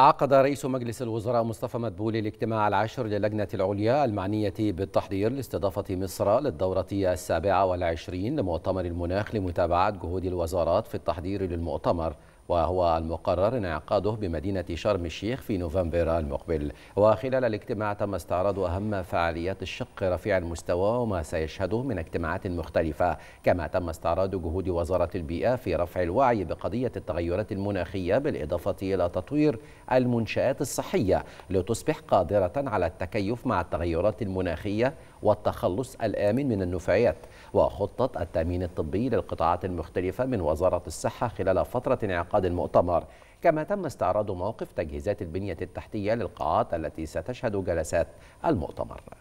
عقد رئيس مجلس الوزراء مصطفى مدبولي الاجتماع العاشر للجنة العليا المعنية بالتحضير لاستضافة مصر للدورة السابعة والعشرين لمؤتمر المناخ لمتابعة جهود الوزارات في التحضير للمؤتمر وهو المقرر انعقاده بمدينة شرم الشيخ في نوفمبر المقبل وخلال الاجتماع تم استعراض أهم فعاليات الشق رفيع المستوى وما سيشهده من اجتماعات مختلفة كما تم استعراض جهود وزارة البيئة في رفع الوعي بقضية التغيرات المناخية بالإضافة إلى تطوير المنشآت الصحية لتصبح قادرة على التكيف مع التغيرات المناخية والتخلص الآمن من النفايات وخطة التأمين الطبي للقطاعات المختلفة من وزارة الصحة خلال فترة انعقاد عقد المؤتمر كما تم استعراض مواقف تجهيزات البنية التحتية للقاعات التي ستشهد جلسات المؤتمر